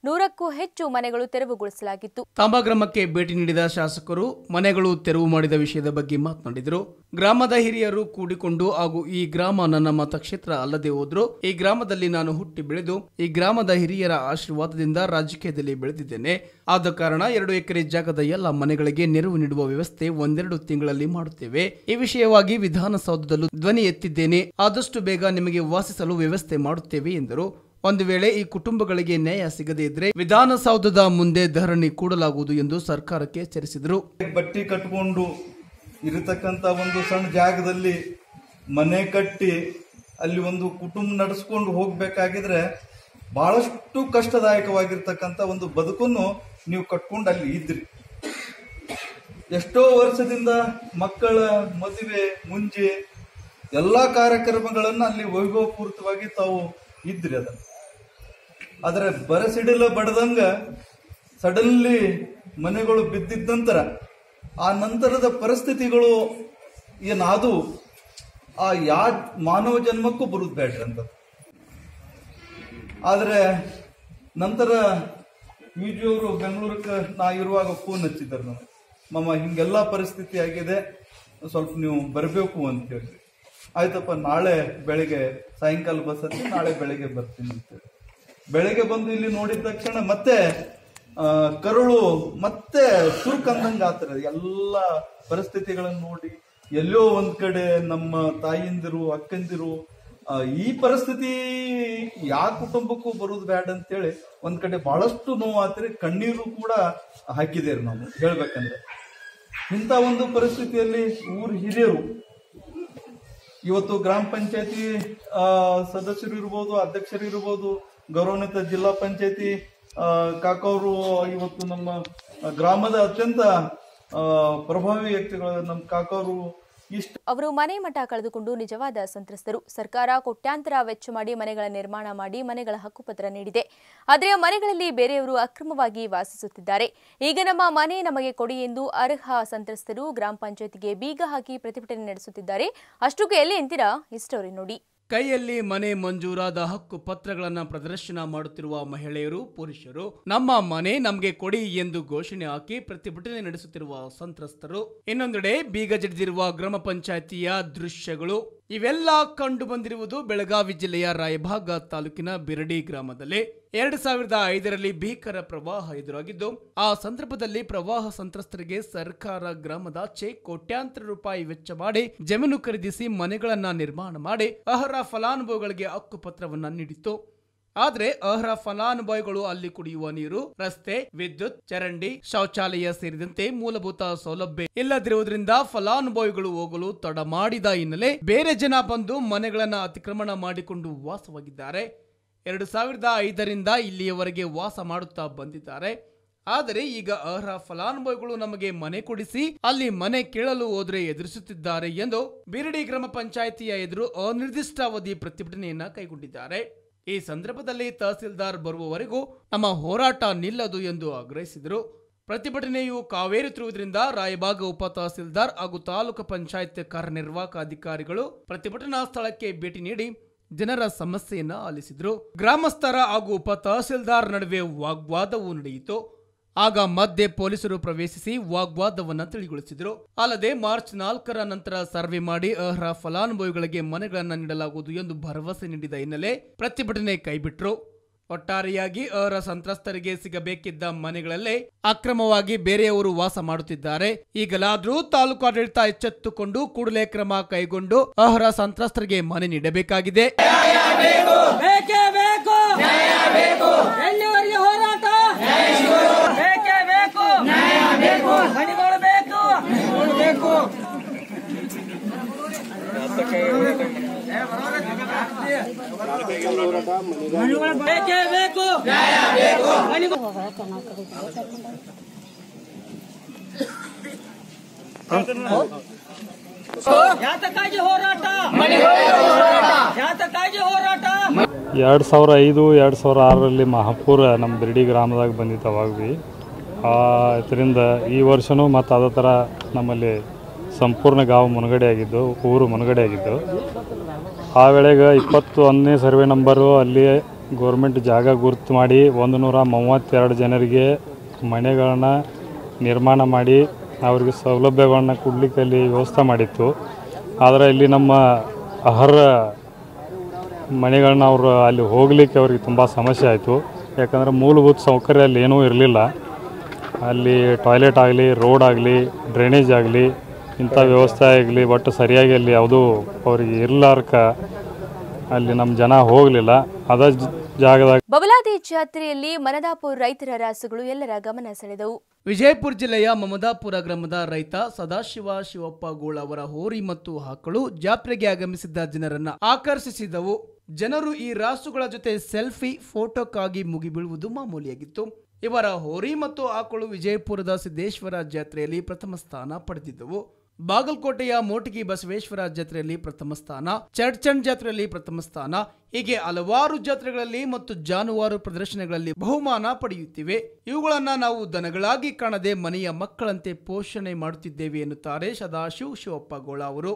ನೂರಕ್ಕೂ ಹೆಚ್ಚು ಮನೆಗಳು ತೆರವುಗೊಳಿಸಲಾಗಿತ್ತು ತಾಂಬಾ ಗ್ರಾಮಕ್ಕೆ ಭೇಟಿ ನೀಡಿದ ಶಾಸಕರು ಮನೆಗಳು ತೆರವು ಮಾಡಿದ ವಿಷಯದ ಬಗ್ಗೆ ಮಾತನಾಡಿದರು ಗ್ರಾಮದ ಹಿರಿಯರು ಕೂಡಿಕೊಂಡು ಹಾಗೂ ಈ ಗ್ರಾಮ ನನ್ನ ಮತಕ್ಷೇತ್ರ ಅಲ್ಲದೆ ಹೋದ್ರು ಈ ಗ್ರಾಮದಲ್ಲಿ ನಾನು ಹುಟ್ಟಿ ಬೆಳೆದು ಈ ಗ್ರಾಮದ ಹಿರಿಯರ ಆಶೀರ್ವಾದದಿಂದ ರಾಜಕೀಯದಲ್ಲಿ ಬೆಳೆದಿದ್ದೇನೆ ಆದ ಕಾರಣ ಎರಡು ಎಕರೆ ಜಾಗದ ಎಲ್ಲ ಮನೆಗಳಿಗೆ ನೆರವು ನೀಡುವ ವ್ಯವಸ್ಥೆ ಒಂದೆರಡು ತಿಂಗಳಲ್ಲಿ ಮಾಡುತ್ತೇವೆ ಈ ವಿಷಯವಾಗಿ ವಿಧಾನಸೌಧದಲ್ಲೂ ಧ್ವನಿ ಎತ್ತಿದ್ದೇನೆ ಆದಷ್ಟು ಬೇಗ ನಿಮಗೆ ವಾಸ ವಾಸಿಸಲು ವ್ಯವಸ್ಥೆ ಮಾಡುತ್ತೇವೆ ಎಂದರು ಒಂದು ವೇಳೆ ಈ ಕುಟುಂಬಗಳಿಗೆ ನ್ಯಾಯ ಸಿಗದೇ ಇದ್ರೆ ವಿಧಾನಸೌಧದ ಮುಂದೆ ಧರಣಿ ಕೂಡಲಾಗುವುದು ಎಂದು ಸರ್ಕಾರಕ್ಕೆ ಎಚ್ಚರಿಸಿದರು ಬಟ್ಟಿ ಕಟ್ಟಿಕೊಂಡು ಇರತಕ್ಕಂಥ ಒಂದು ಸಣ್ಣ ಜಾಗದಲ್ಲಿ ಮನೆ ಕಟ್ಟಿ ಅಲ್ಲಿ ಒಂದು ಕುಟುಂಬ ನಡೆಸ್ಕೊಂಡು ಹೋಗಬೇಕಾಗಿದ್ರೆ ಬಹಳಷ್ಟು ಕಷ್ಟದಾಯಕವಾಗಿರ್ತಕ್ಕಂಥ ಒಂದು ಬದುಕನ್ನು ನೀವು ಕಟ್ಕೊಂಡು ಅಲ್ಲಿ ಇದ್ರಿ ಎಷ್ಟೋ ವರ್ಷದಿಂದ ಮಕ್ಕಳ ಮದುವೆ ಮುಂಜೆ ಎಲ್ಲ ಕಾರ್ಯಕ್ರಮಗಳನ್ನು ಅಲ್ಲಿ ವೈಭವಪೂರ್ತವಾಗಿ ತಾವು ಇದ್ರಿ ಅದ ಆದರೆ ಬರಸಿಡಿಲ ಬಡದಂಗ ಸಡನ್ಲಿ ಮನೆಗಳು ಬಿದ್ದಿದ್ದ ನಂತರ ಆ ನಂತರದ ಪರಿಸ್ಥಿತಿಗಳು ಏನಾದು ಆ ಯಾ ಮಾನವ ಜನ್ಮಕ್ಕೂ ಬರುದು ಬೇಡ್ರಿ ಅಂತ ಆದರೆ ನಂತರ ಜಿಯವರು ಬೆಂಗಳೂರಕ್ಕೆ ನಾ ಇರುವಾಗ ಫೋನ್ ಹಚ್ಚಿದ್ದಾರೆ ನಾನು ಮಮ್ಮ ಹಿಂಗೆಲ್ಲ ಪರಿಸ್ಥಿತಿ ಆಗಿದೆ ಸ್ವಲ್ಪ ನೀವು ಬರಬೇಕು ಅಂತ ಹೇಳಿ ಆಯ್ತಪ್ಪ ನಾಳೆ ಬೆಳಿಗ್ಗೆ ಸಾಯಂಕಾಲ ಬಸ್ ಹತ್ತಿ ನಾಳೆ ಬೆಳಿಗ್ಗೆ ಬರ್ತೀನಿ ಅಂತೇಳಿ ಬೆಳಿಗ್ಗೆ ಬಂದು ಇಲ್ಲಿ ನೋಡಿದ ತಕ್ಷಣ ಮತ್ತೆ ಕರುಳು ಮತ್ತೆ ಸುರ್ಕಂದಂಗ ಆತರ ಎಲ್ಲ ಪರಿಸ್ಥಿತಿಗಳನ್ನು ನೋಡಿ ಎಲ್ಲೋ ಒಂದ್ ಕಡೆ ನಮ್ಮ ತಾಯಿಂದಿರು ಅಕ್ಕಂದಿರು ಈ ಪರಿಸ್ಥಿತಿ ಯಾವ ಕುಟುಂಬಕ್ಕೂ ಬರೋದು ಬ್ಯಾಡ್ ಅಂತೇಳಿ ಒಂದ್ ಕಡೆ ಬಹಳಷ್ಟು ನೋವು ಆತ್ರಿ ಕಣ್ಣೀರು ಕೂಡ ಹಾಕಿದೇರಿ ನಾವು ಹೇಳ್ಬೇಕಂದ್ರೆ ಇಂಥ ಒಂದು ಪರಿಸ್ಥಿತಿಯಲ್ಲಿ ಊರ್ ಹಿರಿಯರು ಇವತ್ತು ಗ್ರಾಮ ಪಂಚಾಯತಿ ಸದಸ್ಯರು ಇರ್ಬೋದು ಅಧ್ಯಕ್ಷರು ಇರ್ಬೋದು ಗೌರವಾನ್ವಿತ ಜಿಲ್ಲಾ ಪಂಚಾಯತಿ ಕಾಕವರು ಇವತ್ತು ನಮ್ಮ ಗ್ರಾಮದ ಅತ್ಯಂತ ಪ್ರಭಾವಿ ವ್ಯಕ್ತಿಗಳು ನಮ್ಮ ಕಾಕವರು ಅವರು ಮನೆ ಮಠ ಕಳೆದುಕೊಂಡು ನಿಜವಾದ ಸಂತ್ರಸ್ತರು ಸರ್ಕಾರ ಕೋಟ್ಯಾಂತರ ವೆಚ್ಚ ಮಾಡಿ ಮನೆಗಳ ನಿರ್ಮಾಣ ಮಾಡಿ ಮನೆಗಳ ಹಕ್ಕುಪತ್ರ ನೀಡಿದೆ ಆದರೆ ಮನೆಗಳಲ್ಲಿ ಬೇರೆಯವರು ಅಕ್ರಮವಾಗಿ ವಾಸಿಸುತ್ತಿದ್ದಾರೆ ಈಗ ನಮ್ಮ ಮನೆ ನಮಗೆ ಕೊಡಿ ಎಂದು ಅರ್ಹ ಸಂತ್ರಸ್ತರು ಗ್ರಾಮ ಪಂಚಾಯತ್ಗೆ ಬೀಗ ಹಾಕಿ ಪ್ರತಿಭಟನೆ ನಡೆಸುತ್ತಿದ್ದಾರೆ ಅಷ್ಟಕ್ಕೂ ಎಲ್ಲಿ ಎಂತೀರಾ ಈ ಸ್ಟೋರಿ ನೋಡಿ ಕೈಯಲ್ಲಿ ಮನೆ ಮಂಜೂರಾದ ಹಕ್ಕು ಪತ್ರಗಳನ್ನು ಪ್ರದರ್ಶನ ಮಾಡುತ್ತಿರುವ ಮಹಿಳೆಯರು ಪುರುಷರು ನಮ್ಮ ಮನೆ ನಮಗೆ ಕೊಡಿ ಎಂದು ಘೋಷಣೆ ಹಾಕಿ ಪ್ರತಿಭಟನೆ ನಡೆಸುತ್ತಿರುವ ಸಂತ್ರಸ್ತರು ಇನ್ನೊಂದೆಡೆ ಬೀಗ ಜಡಿದಿರುವ ಗ್ರಾಮ ಪಂಚಾಯಿತಿಯ ದೃಶ್ಯಗಳು ಇವೆಲ್ಲ ಕಂಡು ಬಂದಿರುವುದು ಬೆಳಗಾವಿ ಜಿಲ್ಲೆಯ ರಾಯಭಾಗ ತಾಲೂಕಿನ ಬಿರಡಿ ಗ್ರಾಮದಲ್ಲಿ ಎರಡು ಸಾವಿರದ ಐದರಲ್ಲಿ ಭೀಕರ ಪ್ರವಾಹ ಎದುರಾಗಿದ್ದು ಆ ಸಂದರ್ಭದಲ್ಲಿ ಪ್ರವಾಹ ಸಂತ್ರಸ್ತರಿಗೆ ಸರ್ಕಾರ ಗ್ರಾಮದಾಚೆ ಕೋಟ್ಯಾಂತರ ರೂಪಾಯಿ ವೆಚ್ಚ ಮಾಡಿ ಜಮೀನು ಖರೀದಿಸಿ ಮನೆಗಳನ್ನ ನಿರ್ಮಾಣ ಮಾಡಿ ಅಹರ ಫಲಾನುಭವಿಗಳಿಗೆ ಹಕ್ಕುಪತ್ರವನ್ನ ನೀಡಿತ್ತು ಆದರೆ ಅರ್ಹ ಫಲಾನುಭವಿಗಳು ಅಲ್ಲಿ ಕುಡಿಯುವ ನೀರು ರಸ್ತೆ ವಿದ್ಯುತ್ ಚರಂಡಿ ಶೌಚಾಲಯ ಸೇರಿದಂತೆ ಮೂಲಭೂತ ಸೌಲಭ್ಯ ಇಲ್ಲದಿರುವುದರಿಂದ ಫಲಾನುಭವಿಗಳು ಹೋಗಲು ತಡ ಮಾಡಿದ ಹಿನ್ನೆಲೆ ಬೇರೆ ಜನ ಬಂದು ಮನೆಗಳನ್ನ ಅತಿಕ್ರಮಣ ಮಾಡಿಕೊಂಡು ವಾಸವಾಗಿದ್ದಾರೆ ಎರಡು ಸಾವಿರದ ಐದರಿಂದ ಇಲ್ಲಿಯವರೆಗೆ ವಾಸ ಮಾಡುತ್ತಾ ಬಂದಿದ್ದಾರೆ ಆದರೆ ಈಗ ಅರ್ಹ ಫಲಾನುಭವಿಗಳು ನಮಗೆ ಮನೆ ಕೊಡಿಸಿ ಅಲ್ಲಿ ಮನೆ ಕೇಳಲು ಹೋದರೆ ಎದುರಿಸುತ್ತಿದ್ದಾರೆ ಎಂದು ಬಿರಡಿ ಗ್ರಾಮ ಪಂಚಾಯಿತಿಯ ಎದುರು ಅನಿರ್ದಿಷ್ಟಾವಧಿ ಪ್ರತಿಭಟನೆಯನ್ನ ಕೈಗೊಂಡಿದ್ದಾರೆ ಈ ಸಂದರ್ಭದಲ್ಲಿ ತಹಸೀಲ್ದಾರ್ ಬರುವವರೆಗೂ ನಮ್ಮ ಹೋರಾಟ ನಿಲ್ಲದು ಎಂದು ಆಗ್ರಹಿಸಿದರು ಪ್ರತಿಭಟನೆಯು ಕಾವೇರುತ್ತಿರುವುದರಿಂದ ರಾಯಬಾಗ ಉಪ ತಹಸೀಲ್ದಾರ್ ಹಾಗೂ ತಾಲೂಕು ಪಂಚಾಯತ್ ಕಾರ್ಯನಿರ್ವಾಹಕ ಅಧಿಕಾರಿಗಳು ಪ್ರತಿಭಟನಾ ಸ್ಥಳಕ್ಕೆ ಭೇಟಿ ನೀಡಿ ಜನರ ಸಮಸ್ಯೆಯನ್ನ ಆಲಿಸಿದ್ರು ಗ್ರಾಮಸ್ಥರ ಹಾಗೂ ಉಪ ತಹಸೀಲ್ದಾರ್ ನಡುವೆ ವಾಗ್ವಾದವೂ ನಡೆಯಿತು ಆಗ ಮಧ್ಯೆ ಪೊಲೀಸರು ಪ್ರವೇಶಿಸಿ ವಾಗ್ವಾದವನ್ನ ತಿಳಿಗೊಳಿಸಿದರು ಅಲ್ಲದೆ ಮಾರ್ಚ್ ನಾಲ್ಕರ ನಂತರ ಸರ್ವೆ ಮಾಡಿ ಅರ್ಹ ಫಲಾನುಭವಿಗಳಿಗೆ ಮನೆಗಳನ್ನು ನೀಡಲಾಗುವುದು ಎಂದು ಭರವಸೆ ನೀಡಿದ ಹಿನ್ನೆಲೆ ಪ್ರತಿಭಟನೆ ಕೈಬಿಟ್ರು ಒಟ್ಟಾರೆಯಾಗಿ ಅರ್ಹ ಸಂತ್ರಸ್ತರಿಗೆ ಸಿಗಬೇಕಿದ್ದ ಮನೆಗಳಲ್ಲೇ ಅಕ್ರಮವಾಗಿ ಬೇರೆಯವರು ವಾಸ ಮಾಡುತ್ತಿದ್ದಾರೆ ಈಗಲಾದರೂ ಆಡಳಿತ ಎಚ್ಚೆತ್ತುಕೊಂಡು ಕೂಡಲೇ ಕ್ರಮ ಕೈಗೊಂಡು ಅರ್ಹ ಸಂತ್ರಸ್ತರಿಗೆ ಮನೆ ನೀಡಬೇಕಾಗಿದೆ ಎರಡು ಸಾವಿರ ಐದು ಎರಡು ಸಾವಿರ ಆರರಲ್ಲಿ ಮಹಾಪುರ ನಮ್ಮ ಬಿರ್ಡಿ ಗ್ರಾಮದಾಗ ಬಂದಿತ್ತು ಅವಾಗ ಭೀ ಇದರಿಂದ ಈ ವರ್ಷನೂ ಮತ್ತು ಅದೇ ಥರ ನಮ್ಮಲ್ಲಿ ಸಂಪೂರ್ಣ ಗಾವು ಮುನ್ಗಡೆ ಆಗಿದ್ದು ಊರು ಮುನ್ಗಡೆ ಆಗಿದ್ದು ಆ ವೇಳೆಗೆ ಇಪ್ಪತ್ತು ಒಂದನೇ ಸರ್ವೆ ನಂಬರು ಅಲ್ಲಿ ಗೋರ್ಮೆಂಟ್ ಜಾಗ ಗುರುತು ಮಾಡಿ ಒಂದು ನೂರ ಮೂವತ್ತೆರಡು ಜನರಿಗೆ ಮನೆಗಳನ್ನು ನಿರ್ಮಾಣ ಮಾಡಿ ಅವ್ರಿಗೆ ಸೌಲಭ್ಯಗಳನ್ನು ಕೊಡಲಿಕ್ಕೆ ಅಲ್ಲಿ ವ್ಯವಸ್ಥೆ ಮಾಡಿತ್ತು ಆದರೆ ಇಲ್ಲಿ ನಮ್ಮ ಅಹರ ಮನೆಗಳನ್ನ ಅವರು ಅಲ್ಲಿ ಹೋಗಲಿಕ್ಕೆ ಅವ್ರಿಗೆ ತುಂಬ ಸಮಸ್ಯೆ ಆಯಿತು ಯಾಕಂದರೆ ಮೂಲಭೂತ ಸೌಕರ್ಯ ಅಲ್ಲಿ ಏನೂ ಇರಲಿಲ್ಲ ಅಲ್ಲಿ ಟಾಯ್ಲೆಟ್ ಆಗಲಿ ರೋಡ್ ಆಗಲಿ ಡ್ರೈನೇಜ್ ಆಗಲಿ ಇಂಥ ವ್ಯವಸ್ಥೆ ಆಗಲಿ ಒಟ್ಟು ಸರಿಯಾಗಿ ಅಲ್ಲಿ ಯಾವುದೂ ಅವ್ರಿಗೆ ಇರ್ಲಾರ್ಕ ಅಲ್ಲಿ ನಮ್ಮ ಜನ ಹೋಗಲಿಲ್ಲ ಅದ ಜಾಗದಾಗ ಬಬಲಾದಿ ಜಾತ್ರೆಯಲ್ಲಿ ಮನದಾಪುರ ರೈತರ ರಾಸುಗಳು ಎಲ್ಲರ ಗಮನ ಸೆಳೆದವು ವಿಜಯಪುರ ಜಿಲ್ಲೆಯ ಮಮದಾಪುರ ಗ್ರಾಮದ ರೈತ ಸದಾಶಿವ ಶಿವಪ್ಪ ಗೋಳ ಅವರ ಹೋರಿ ಮತ್ತು ಹಾಕಳು ಜಾತ್ರೆಗೆ ಆಗಮಿಸಿದ್ದ ಜನರನ್ನ ಆಕರ್ಷಿಸಿದವು ಜನರು ಈ ರಾಸುಗಳ ಜೊತೆ ಸೆಲ್ಫಿ ಫೋಟೋಕ್ಕಾಗಿ ಮುಗಿಬೀಳುವುದು ಮಾಮೂಲಿಯಾಗಿತ್ತು ಇವರ ಹೋರಿ ಮತ್ತು ಆಕಳು ವಿಜಯಪುರದ ಸಿದ್ದೇಶ್ವರ ಜಾತ್ರೆಯಲ್ಲಿ ಪ್ರಥಮ ಸ್ಥಾನ ಪಡೆದಿದ್ದವು ಬಾಗಲಕೋಟೆಯ ಮೋಟಗಿ ಬಸವೇಶ್ವರ ಜಾತ್ರೆಯಲ್ಲಿ ಪ್ರಥಮ ಸ್ಥಾನ ಚಡ್ಚಂಡ್ ಜಾತ್ರೆಯಲ್ಲಿ ಪ್ರಥಮ ಸ್ಥಾನ ಹೀಗೆ ಹಲವಾರು ಜಾತ್ರೆಗಳಲ್ಲಿ ಮತ್ತು ಜಾನುವಾರು ಪ್ರದರ್ಶನಗಳಲ್ಲಿ ಬಹುಮಾನ ಪಡೆಯುತ್ತಿವೆ ಇವುಗಳನ್ನು ನಾವು ದನಗಳಾಗಿ ಕಾಣದೆ ಮನೆಯ ಮಕ್ಕಳಂತೆ ಪೋಷಣೆ ಮಾಡುತ್ತಿದ್ದೇವೆ ಎನ್ನುತ್ತಾರೆ ಸದಾಶಿವ ಶಿವಪ್ಪ ಗೋಳ ಅವರು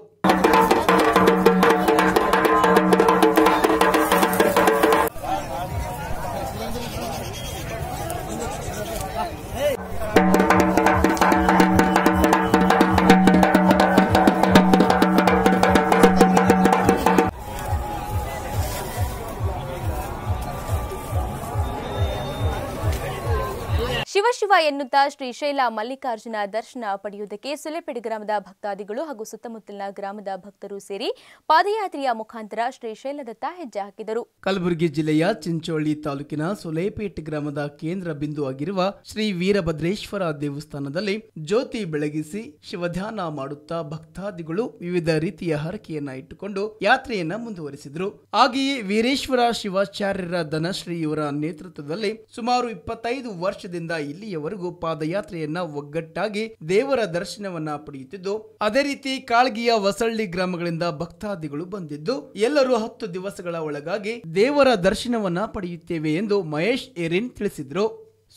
ಎನ್ನುತ್ತಾ ಶ್ರೀಶೈಲ ಮಲ್ಲಿಕಾರ್ಜುನ ದರ್ಶನ ಪಡೆಯುವುದಕ್ಕೆ ಸುಲೆಪೆಡ್ ಗ್ರಾಮದ ಭಕ್ತಾದಿಗಳು ಹಾಗೂ ಸುತ್ತಮುತ್ತಲಿನ ಗ್ರಾಮದ ಭಕ್ತರು ಸೇರಿ ಪಾದಯಾತ್ರೆಯ ಮುಖಾಂತರ ಶ್ರೀಶೈಲದತ್ತ ಹೆಜ್ಜೆ ಹಾಕಿದರು ಕಲಬುರಗಿ ಜಿಲ್ಲೆಯ ಚಿಂಚೋಳಿ ತಾಲೂಕಿನ ಸುಲೇಪೇಟೆ ಗ್ರಾಮದ ಕೇಂದ್ರ ಬಿಂದು ಆಗಿರುವ ಶ್ರೀ ವೀರಭದ್ರೇಶ್ವರ ದೇವಸ್ಥಾನದಲ್ಲಿ ಜ್ಯೋತಿ ಬೆಳಗಿಸಿ ಶಿವಧ್ಯಾನ ಮಾಡುತ್ತಾ ಭಕ್ತಾದಿಗಳು ವಿವಿಧ ರೀತಿಯ ಹರಕೆಯನ್ನ ಇಟ್ಟುಕೊಂಡು ಯಾತ್ರೆಯನ್ನ ಮುಂದುವರಿಸಿದರು ಹಾಗೆಯೇ ವೀರೇಶ್ವರ ಶಿವಾಚಾರ್ಯರ ಧನಶ್ರೀ ಇವರ ನೇತೃತ್ವದಲ್ಲಿ ಸುಮಾರು ಇಪ್ಪತ್ತೈದು ವರ್ಷದಿಂದ ಇಲ್ಲಿಯವರು ಹಾಗೂ ಪಾದಯಾತ್ರೆಯನ್ನ ಒಗ್ಗಟ್ಟಾಗಿ ದೇವರ ದರ್ಶನವನ್ನ ಪಡೆಯುತ್ತಿದ್ದು ಅದೇ ರೀತಿ ಕಾಳ್ಗಿಯ ವಸಳ್ಳಿ ಗ್ರಾಮಗಳಿಂದ ಭಕ್ತಾದಿಗಳು ಬಂದಿದ್ದು ಎಲ್ಲರೂ ಹತ್ತು ದಿವಸಗಳ ಒಳಗಾಗಿ ದೇವರ ದರ್ಶನವನ್ನ ಪಡೆಯುತ್ತೇವೆ ಎಂದು ಮಹೇಶ್ ಏರಿನ್ ತಿಳಿಸಿದ್ರು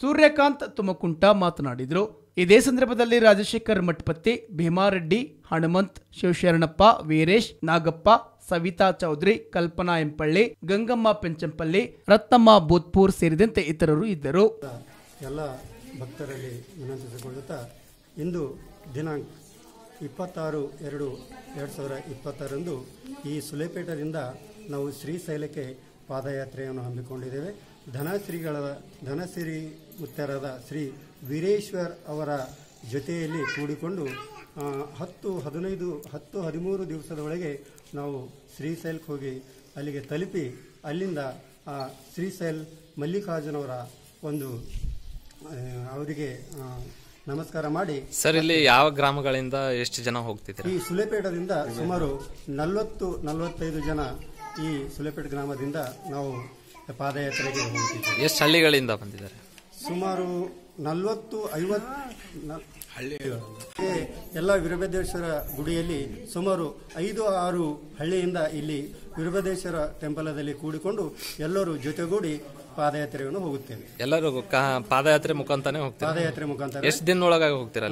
ಸೂರ್ಯಕಾಂತ್ ತುಮಕುಂಟ ಮಾತನಾಡಿದರು ಇದೇ ಸಂದರ್ಭದಲ್ಲಿ ರಾಜಶೇಖರ್ ಮಠಪತಿ ಭೀಮಾರೆಡ್ಡಿ ಹನುಮಂತ್ ಶಿವಶರಣಪ್ಪ ವೀರೇಶ್ ನಾಗಪ್ಪ ಸವಿತಾ ಚೌಧರಿ ಕಲ್ಪನಾ ಎಂಪಳ್ಳಿ ಗಂಗಮ್ಮ ಪೆಂಚಂಪಲ್ಲಿ ರತ್ನಮ್ಮ ಬೋತ್ಪೂರ್ ಸೇರಿದಂತೆ ಇತರರು ಇದ್ದರು ಎಲ್ಲ ಭಕ್ತರಲ್ಲಿ ವಿನಂತಿಸಿಕೊಳ್ಳುತ್ತಾ ಇಂದು ದಿನಾಂಕ ಇಪ್ಪತ್ತಾರು ಎರಡು ಎರಡು ಸಾವಿರ ಇಪ್ಪತ್ತರಂದು ಈ ಸುಲೇಪೇಟದಿಂದ ನಾವು ಶ್ರೀಶೈಲಕ್ಕೆ ಪಾದಯಾತ್ರೆಯನ್ನು ಹಮ್ಮಿಕೊಂಡಿದ್ದೇವೆ ಧನಶ್ರೀಗಳ ಧನಶ್ರೀ ಉತ್ತರದ ಶ್ರೀ ವೀರೇಶ್ವರ್ ಅವರ ಜೊತೆಯಲ್ಲಿ ಕೂಡಿಕೊಂಡು ಹತ್ತು ಹದಿನೈದು ಹತ್ತು ಹದಿಮೂರು ದಿವಸದ ಒಳಗೆ ನಾವು ಶ್ರೀಶೈಲಕ್ಕೆ ಹೋಗಿ ಅಲ್ಲಿಗೆ ತಲುಪಿ ಅಲ್ಲಿಂದ ಶ್ರೀಶೈಲ್ ಮಲ್ಲಿಕಾರ್ಜುನವರ ಒಂದು ಅವರಿಗೆ ನಮಸ್ಕಾರ ಮಾಡಿ ಸರ್ ಇಲ್ಲಿ ಯಾವ ಗ್ರಾಮಗಳಿಂದ ಎಷ್ಟು ಜನ ಹೋಗ್ತಿದ್ದಾರೆ ಈ ಸುಲೆಪೇಟದಿಂದ ಸುಮಾರು ನಲವತ್ತು ನಲವತ್ತೈದು ಜನ ಈ ಸುಲೆಪೇಟ ಗ್ರಾಮದಿಂದ ನಾವು ಪಾದಯಾತ್ರೆಗೆ ಹೋಗ್ತಿದ್ದೀವಿ ಎಷ್ಟು ಹಳ್ಳಿಗಳಿಂದ ಬಂದಿದ್ದಾರೆ ಸುಮಾರು ನಲವತ್ತು ಐವತ್ತು ಎಲ್ಲ ವೀರಭದ್ರೇಶ್ವರ ಗುಡಿಯಲ್ಲಿ ಸುಮಾರು ಐದು ಆರು ಹಳ್ಳಿಯಿಂದ ಇಲ್ಲಿ ವೀರಭದ್ರೇಶ್ವರ ಟೆಂಪಲದಲ್ಲಿ ಕೂಡಿಕೊಂಡು ಎಲ್ಲರೂ ಜೊತೆಗೂಡಿ ಪಾದಯಾತ್ರೆಯನ್ನು ಹೋಗುತ್ತೇವೆ ಎಲ್ಲರೂ ಪಾದಯಾತ್ರೆ ಮುಖಾಂತಾನೆ ಪಾದಯಾತ್ರೆ ಮುಖಾಂತರ ಎಷ್ಟು ದಿನ ಒಳಗಾಗಿ ಹೋಗ್ತೀರಾ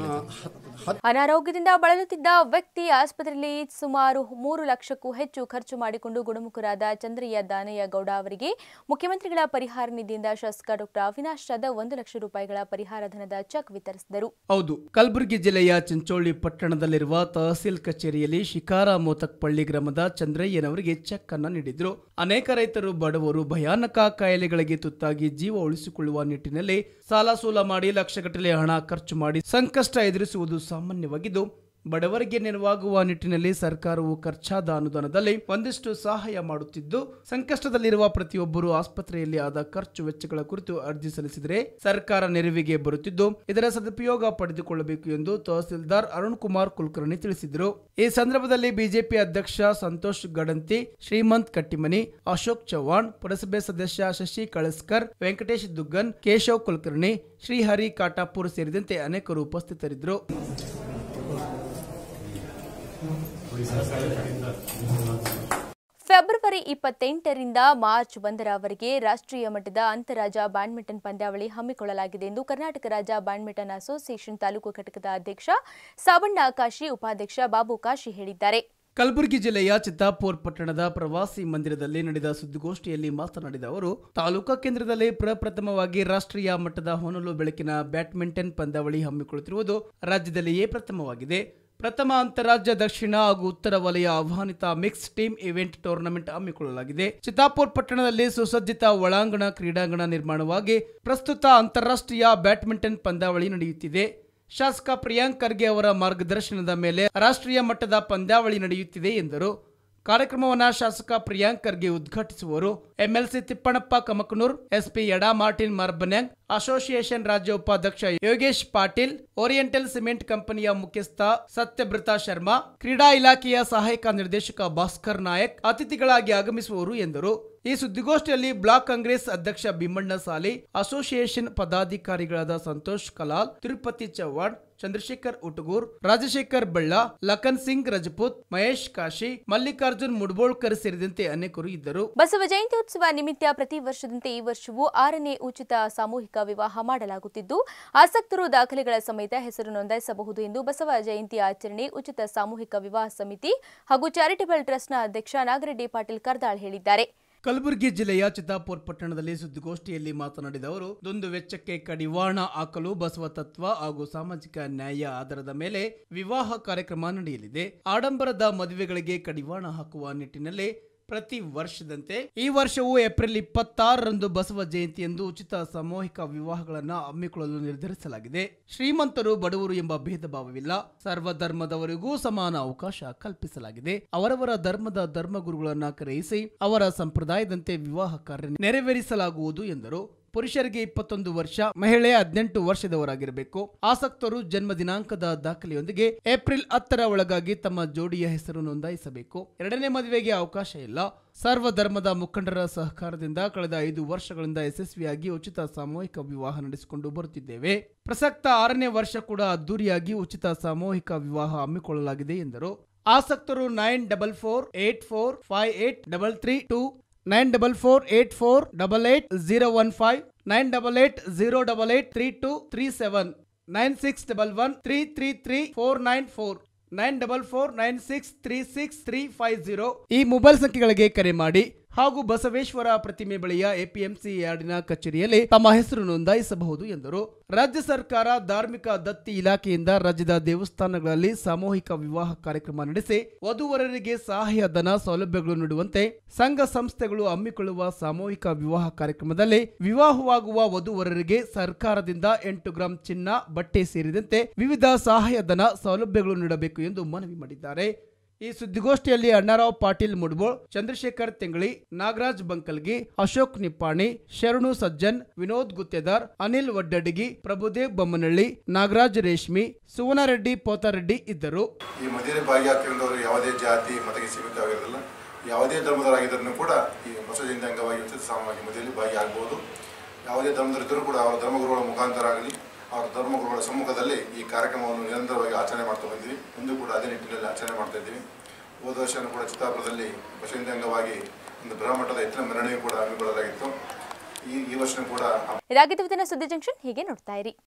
ಅನಾರೋಗ್ಯದಿಂದ ಬಳಲುತ್ತಿದ್ದ ವ್ಯಕ್ತಿ ಆಸ್ಪತ್ರೆಯಲ್ಲಿ ಸುಮಾರು ಮೂರು ಲಕ್ಷಕ್ಕೂ ಹೆಚ್ಚು ಖರ್ಚು ಮಾಡಿಕೊಂಡು ಗುಣಮುಖರಾದ ಚಂದ್ರಯ್ಯ ದಾನಯ್ಯ ಗೌಡ ಅವರಿಗೆ ಮುಖ್ಯಮಂತ್ರಿಗಳ ಪರಿಹಾರ ನಿಧಿಯಿಂದ ಶಾಸಕ ಡಾಕ್ಟರ್ ಅವಿನಾಶ್ ಜಾದವ್ ಒಂದು ಲಕ್ಷ ರೂಪಾಯಿಗಳ ಪರಿಹಾರ ಧನದ ಚೆಕ್ ವಿತರಿಸಿದರು ಹೌದು ಕಲಬುರಗಿ ಜಿಲ್ಲೆಯ ಚಿಂಚೋಳಿ ಪಟ್ಟಣದಲ್ಲಿರುವ ತಹಸೀಲ್ ಕಚೇರಿಯಲ್ಲಿ ಶಿಕಾರ ಮೋತಕ್ಪಳ್ಳಿ ಗ್ರಾಮದ ಚಂದ್ರಯ್ಯನವರಿಗೆ ಚೆಕ್ ಅನ್ನು ನೀಡಿದ್ರು ಅನೇಕ ರೈತರು ಬಡವರು ಭಯಾನಕ ಕಾಯಿಲೆಗಳಿಗೆ ತುತ್ತಾಗಿ ಜೀವ ಉಳಿಸಿಕೊಳ್ಳುವ ನಿಟ್ಟಿನಲ್ಲಿ ಸಾಲ ಸೂಲ ಮಾಡಿ ಲಕ್ಷಗಟ್ಟಲೆ ಹಣ ಖರ್ಚು ಮಾಡಿ ಸಂಕಷ್ಟ ಎದುರಿಸುವುದು ಸಾಮಾನ್ಯವಾಗಿದ್ದು ಬಡವರಿಗೆ ನೆರವಾಗುವ ನಿಟ್ಟಿನಲ್ಲಿ ಸರ್ಕಾರವು ಖರ್ಚಾದ ಅನುದಾನದಲ್ಲಿ ಒಂದಿಷ್ಟು ಸಹಾಯ ಮಾಡುತ್ತಿದ್ದು ಸಂಕಷ್ಟದಲ್ಲಿರುವ ಪ್ರತಿಯೊಬ್ಬರು ಆಸ್ಪತ್ರೆಯಲ್ಲಿ ಆದ ಖರ್ಚು ವೆಚ್ಚಗಳ ಕುರಿತು ಅರ್ಜಿ ಸಲ್ಲಿಸಿದರೆ ಸರ್ಕಾರ ನೆರವಿಗೆ ಬರುತ್ತಿದ್ದು ಇದರ ಸದುಪಯೋಗ ಪಡೆದುಕೊಳ್ಳಬೇಕು ಎಂದು ತಹಸೀಲ್ದಾರ್ ಅರುಣ್ ಕುಮಾರ್ ಕುಲಕರ್ಣಿ ತಿಳಿಸಿದರು ಈ ಸಂದರ್ಭದಲ್ಲಿ ಬಿಜೆಪಿ ಅಧ್ಯಕ್ಷ ಸಂತೋಷ್ ಗಡಂತಿ ಶ್ರೀಮಂತ್ ಕಟ್ಟಿಮನಿ ಅಶೋಕ್ ಚೌಹಾಣ್ ಪುರಸಭೆ ಸದಸ್ಯ ಶಶಿ ಕಳಸ್ಕರ್ ವೆಂಕಟೇಶ್ ದುಗ್ಗನ್ ಕೇಶವ್ ಕುಲಕರ್ಣಿ ಶ್ರೀಹರಿ ಕಾಟಾಪುರ್ ಸೇರಿದಂತೆ ಅನೇಕರು ಉಪಸ್ಥಿತರಿದ್ದರು ಫೆಬ್ರವರಿ ಇಪ್ಪತ್ತೆಂಟರಿಂದ ಮಾರ್ಚ್ ಒಂದರವರೆಗೆ ರಾಷ್ಟ್ರೀಯ ಮಟ್ಟದ ಅಂತರಾಜ ಬ್ಯಾಡ್ಮಿಂಟನ್ ಪಂದ್ಯಾವಳಿ ಹಮ್ಮಿಕೊಳ್ಳಲಾಗಿದೆ ಎಂದು ಕರ್ನಾಟಕ ರಾಜ್ಯ ಬ್ಯಾಡ್ಮಿಂಟನ್ ಅಸೋಸಿಯೇಷನ್ ತಾಲೂಕು ಘಟಕದ ಅಧ್ಯಕ್ಷ ಸಾವಣ್ಣ ಕಾಶಿ ಉಪಾಧ್ಯಕ್ಷ ಬಾಬು ಕಾಶಿ ಹೇಳಿದ್ದಾರೆ ಕಲಬುರಗಿ ಜಿಲ್ಲೆಯ ಚಿತ್ತಾಪೂರ್ ಪಟ್ಟಣದ ಪ್ರವಾಸಿ ಮಂದಿರದಲ್ಲಿ ನಡೆದ ಸುದ್ದಿಗೋಷ್ಠಿಯಲ್ಲಿ ಮಾತನಾಡಿದ ಅವರು ತಾಲೂಕಾ ಕೇಂದ್ರದಲ್ಲಿ ಪ್ರಪ್ರಥಮವಾಗಿ ರಾಷ್ಟ್ರೀಯ ಮಟ್ಟದ ಹೊನಲು ಬೆಳಕಿನ ಬ್ಯಾಡ್ಮಿಂಟನ್ ಪಂದ್ಯಾವಳಿ ಹಮ್ಮಿಕೊಳ್ಳುತ್ತಿರುವುದು ರಾಜ್ಯದಲ್ಲಿಯೇ ಪ್ರಥಮವಾಗಿದೆ ಪ್ರಥಮ ಅಂತಾರಾಜ್ಯ ದಕ್ಷಿಣ ಹಾಗೂ ಉತ್ತರ ವಲಯ ಆಹ್ವಾನಿತ ಮಿಕ್ಸ್ ಟೀಮ್ ಇವೆಂಟ್ ಟೂರ್ನಮೆಂಟ್ ಹಮ್ಮಿಕೊಳ್ಳಲಾಗಿದೆ ಚಿತಾಪುರ್ ಪಟ್ಟಣದಲ್ಲಿ ಸುಸಜ್ಜಿತ ಒಳಾಂಗಣ ಕ್ರೀಡಾಂಗಣ ನಿರ್ಮಾಣವಾಗಿ ಪ್ರಸ್ತುತ ಅಂತಾರಾಷ್ಟ್ರೀಯ ಬ್ಯಾಡ್ಮಿಂಟನ್ ಪಂದ್ಯಾವಳಿ ನಡೆಯುತ್ತಿದೆ ಶಾಸಕ ಪ್ರಿಯಾಂಕ್ ಖರ್ಗೆ ಅವರ ಮಾರ್ಗದರ್ಶನದ ಮೇಲೆ ರಾಷ್ಟ್ರೀಯ ಮಟ್ಟದ ಪಂದ್ಯಾವಳಿ ನಡೆಯುತ್ತಿದೆ ಎಂದರು ಕಾರ್ಯಕ್ರಮವನ್ನು ಶಾಸಕ ಪ್ರಿಯಾಂಕ್ ಖರ್ಗೆ ಉದ್ಘಾಟಿಸುವರು MLC Tippannappa Kamakanur SP Yada Martin Marbaniang association ರಾಜ್ಯ ಉಪಾಧ್ಯಕ್ಷ ಯೋಗೇಶ್ ಪಾಟೀಲ್ ಓರಿಯೆಂಟಲ್ ಸಿಮೆಂಟ್ ಕಂಪನಿಯ ಮುಖ್ಯಸ್ಥ ಸತ್ಯಭೃತ ಶರ್ಮಾ ಕ್ರೀಡಾ ಇಲಾಖೆಯ ಸಹಾಯಕ ನಿರ್ದೇಶಕ ಭಾಸ್ಕರ್ ನಾಯಕ್ ಅತಿಥಿಗಳಾಗಿ ಆಗಮಿಸುವರು ಎಂದರು ಈ ಸುದ್ದಿಗೋಷ್ಠಿಯಲ್ಲಿ ಬ್ಲಾಕ್ ಕಾಂಗ್ರೆಸ್ ಅಧ್ಯಕ್ಷ ಭೀಮಣ್ಣ ಸಾಲಿ ಅಸೋಸಿಯೇಷನ್ ಪದಾಧಿಕಾರಿಗಳಾದ ಸಂತೋಷ್ ಕಲಾಲ್ ತಿರುಪತಿ ಚವ್ಹಾಣ್ ಚಂದ್ರಶೇಖರ್ ಉಟಗೂರ್ ರಾಜಶೇಖರ್ ಬಳ್ಳ ಲಖನ್ ಸಿಂಗ್ ರಜಪೂತ್ ಮಹೇಶ್ ಕಾಶಿ ಮಲ್ಲಿಕಾರ್ಜುನ್ ಮುಡ್ಬೋಳ್ಕರ್ ಸೇರಿದಂತೆ ಅನೇಕರು ಇದ್ದರು ಬಸವ ಜಯಂತಿ ಉತ್ಸವ ನಿಮಿತ್ತ ಪ್ರತಿ ವರ್ಷದಂತೆ ಈ ವರ್ಷವೂ ಆರನೇ ಉಚಿತ ಸಾಮೂಹಿಕ ವಿವಾಹ ಮಾಡಲಾಗುತ್ತಿದ್ದು ಆಸಕ್ತರು ದಾಖಲೆಗಳ ಸಮೇತ ಹೆಸರು ನೋಂದಾಯಿಸಬಹುದು ಎಂದು ಬಸವ ಜಯಂತಿ ಆಚರಣೆ ಉಚಿತ ಸಾಮೂಹಿಕ ವಿವಾಹ ಸಮಿತಿ ಹಾಗೂ ಚಾರಿಟಬಲ್ ಟ್ರಸ್ಟ್ನ ಅಧ್ಯಕ್ಷ ನಾಗರೆಡ್ಡಿ ಪಾಟೀಲ್ ಕರ್ದಾಳ್ ಹೇಳಿದ್ದಾರೆ ಕಲಬುರಗಿ ಜಿಲ್ಲೆಯ ಚಿತ್ತಾಪುರ ಪಟ್ಟಣದಲ್ಲಿ ಸುದ್ದಿಗೋಷ್ಠಿಯಲ್ಲಿ ಮಾತನಾಡಿದ ಅವರು ದೊಂದು ವೆಚ್ಚಕ್ಕೆ ಕಡಿವಾಣ ಹಾಕಲು ಬಸವ ತತ್ವ ಹಾಗೂ ಸಾಮಾಜಿಕ ನ್ಯಾಯ ಆಧಾರದ ಮೇಲೆ ವಿವಾಹ ಕಾರ್ಯಕ್ರಮ ನಡೆಯಲಿದೆ ಆಡಂಬರದ ಮದುವೆಗಳಿಗೆ ಕಡಿವಾಣ ಹಾಕುವ ನಿಟ್ಟಿನಲ್ಲಿ ಪ್ರತಿ ವರ್ಷದಂತೆ ಈ ವರ್ಷವೂ ಏಪ್ರಿಲ್ ಇಪ್ಪತ್ತಾರರಂದು ಬಸವ ಜಯಂತಿಯಂದು ಉಚಿತ ಸಾಮೂಹಿಕ ವಿವಾಹಗಳನ್ನು ಹಮ್ಮಿಕೊಳ್ಳಲು ನಿರ್ಧರಿಸಲಾಗಿದೆ ಶ್ರೀಮಂತರು ಬಡವರು ಎಂಬ ಭೇದ ಭಾವವಿಲ್ಲ ಸರ್ವಧರ್ಮದವರಿಗೂ ಸಮಾನ ಅವಕಾಶ ಕಲ್ಪಿಸಲಾಗಿದೆ ಅವರವರ ಧರ್ಮದ ಧರ್ಮಗುರುಗಳನ್ನು ಕರೆಯಿಸಿ ಅವರ ಸಂಪ್ರದಾಯದಂತೆ ವಿವಾಹ ಕಾರ್ಯ ನೆರವೇರಿಸಲಾಗುವುದು ಎಂದರು ಪುರುಷರಿಗೆ ಇಪ್ಪತ್ತೊಂದು ವರ್ಷ ಮಹಿಳೆ ಹದಿನೆಂಟು ವರ್ಷದವರಾಗಿರಬೇಕು ಆಸಕ್ತರು ಜನ್ಮ ದಿನಾಂಕದ ದಾಖಲೆಯೊಂದಿಗೆ ಏಪ್ರಿಲ್ ಹತ್ತರ ಒಳಗಾಗಿ ತಮ್ಮ ಜೋಡಿಯ ಹೆಸರು ನೋಂದಾಯಿಸಬೇಕು ಎರಡನೇ ಮದುವೆಗೆ ಅವಕಾಶ ಇಲ್ಲ ಸರ್ವಧರ್ಮದ ಮುಖಂಡರ ಸಹಕಾರದಿಂದ ಕಳೆದ ಐದು ವರ್ಷಗಳಿಂದ ಯಶಸ್ವಿಯಾಗಿ ಉಚಿತ ಸಾಮೂಹಿಕ ವಿವಾಹ ನಡೆಸಿಕೊಂಡು ಬರುತ್ತಿದ್ದೇವೆ ಪ್ರಸಕ್ತ ಆರನೇ ವರ್ಷ ಕೂಡ ಅದ್ದೂರಿಯಾಗಿ ಉಚಿತ ಸಾಮೂಹಿಕ ವಿವಾಹ ಹಮ್ಮಿಕೊಳ್ಳಲಾಗಿದೆ ಎಂದರು ಆಸಕ್ತರು nine double four eight four five eight double three two nine double four eight four double eight zero one five nine double eight zero double eight three two three seven nine six double one three three three four nine four nine double four nine six three six three five zero ಈ mobile ಸಂಖ್ಯೆಗಳಿಗೆ ಕರೆ ಮಾಡಿ ಹಾಗೂ ಬಸವೇಶ್ವರ ಪ್ರತಿಮೆ ಬಳಿಯ APMC ಯಾರ್ಡಿನ ಕಚೇರಿಯಲ್ಲಿ ತಮ್ಮ ಹೆಸರು ನೋಂದಾಯಿಸಬಹುದು ಎಂದರು ರಾಜ್ಯ ಸರ್ಕಾರ ಧಾರ್ಮಿಕ ದತ್ತಿ ಇಲಾಖೆಯಿಂದ ರಾಜ್ಯದ ದೇವಸ್ಥಾನಗಳಲ್ಲಿ ಸಾಮೂಹಿಕ ವಿವಾಹ ಕಾರ್ಯಕ್ರಮ ನಡೆಸಿ ವಧುವರರಿಗೆ ಸಹಾಯಧನ ಸೌಲಭ್ಯಗಳು ನೀಡುವಂತೆ ಸಂಘ ಸಂಸ್ಥೆಗಳು ಹಮ್ಮಿಕೊಳ್ಳುವ ಸಾಮೂಹಿಕ ವಿವಾಹ ಕಾರ್ಯಕ್ರಮದಲ್ಲಿ ವಿವಾಹವಾಗುವ ವಧುವರರಿಗೆ ಸರ್ಕಾರದಿಂದ ಎಂಟು ಗ್ರಾಂ ಚಿನ್ನ ಬಟ್ಟೆ ಸೇರಿದಂತೆ ವಿವಿಧ ಸಹಾಯಧನ ಸೌಲಭ್ಯಗಳು ನೀಡಬೇಕು ಎಂದು ಮನವಿ ಮಾಡಿದ್ದಾರೆ ಈ ಸುದ್ದಿಗೋಷ್ಠಿಯಲ್ಲಿ ಅಣ್ಣಾರಾವ್ ಪಾಟೀಲ್ ಮುಡ್ಬೋಳ್ ಚಂದ್ರಶೇಖರ್ ತಿಂಗಳಿ ನಾಗರಾಜ್ ಬಂಕಲ್ಗಿ ಅಶೋಕ್ ನಿಪ್ಪಾಣಿ ಶರಣು ಸಜ್ಜನ್ ವಿನೋದ್ ಗುತ್ತೇದಾರ್ ಅನಿಲ್ ವಡ್ಡಡಗಿ ಪ್ರಭುದೇವ್ ಬೊಮ್ಮನಹಳ್ಳಿ ನಾಗರಾಜ್ ರೇಷ್ಮಿ ಸುವರ್ಣರೆಡ್ಡಿ ಪೋತಾರೆಡ್ಡಿ ಇದ್ದರು ಈ ಮದುವೆ ಭಾಗಿಯಾತಿರುವವರು ಯಾವುದೇ ಜಾತಿ ಮತಕ್ಕೆ ಸೀಮಿತವಾಗಿರಲಿಲ್ಲ ಯಾವುದೇ ಧರ್ಮದವರಾಗಿದ್ದರೂ ಕೂಡ ಈ ಹೊಸ ಜಯಂತಿ ಅಂಗವಾಗಿ ಸಾಮಾನ್ಯವಾಗಿ ಮದುವೆಯಲ್ಲಿ ಭಾಗಿಯಾಗಬಹುದು ಯಾವುದೇ ಧರ್ಮದವರಿದ್ದರೂ ಕೂಡ ಅವರ ಧರ್ಮಗುರುಗಳ ಮುಖಾಂತರ ಆಗಲಿ ಅವರ ಧರ್ಮಗುರುಗಳ ಸಮ್ಮುಖದಲ್ಲಿ ಈ ಕಾರ್ಯಕ್ರಮವನ್ನು ನಿರಂತರವಾಗಿ ಆಚರಣೆ ಮಾಡ್ತಾ ಬಂದಿದ್ದೀವಿ ಇಂದು ಕೂಡ ಅದೇ ನಿಟ್ಟಿನಲ್ಲಿ ಆಚರಣೆ ಮಾಡ್ತಾ ಇದ್ದೀವಿ ಹೋದ ವರ್ಷನೂ ಕೂಡ ಚಿತ್ತಾಪುರದಲ್ಲಿ ಬಸವಂತಿ ಅಂಗವಾಗಿ ಒಂದು ಬ್ರಹ್ಮಠದ ಎತ್ತಿನ ಮೆರವಣಿಗೆ ಕೂಡ ಹಮ್ಮಿಕೊಳ್ಳಲಾಗಿತ್ತು ಈ ಈ ಕೂಡ ಇದಾಗಿದ್ದು ಸುದ್ದಿ ಜಂಕ್ಷನ್ ಹೀಗೆ ನೋಡ್ತಾ ಇರಿ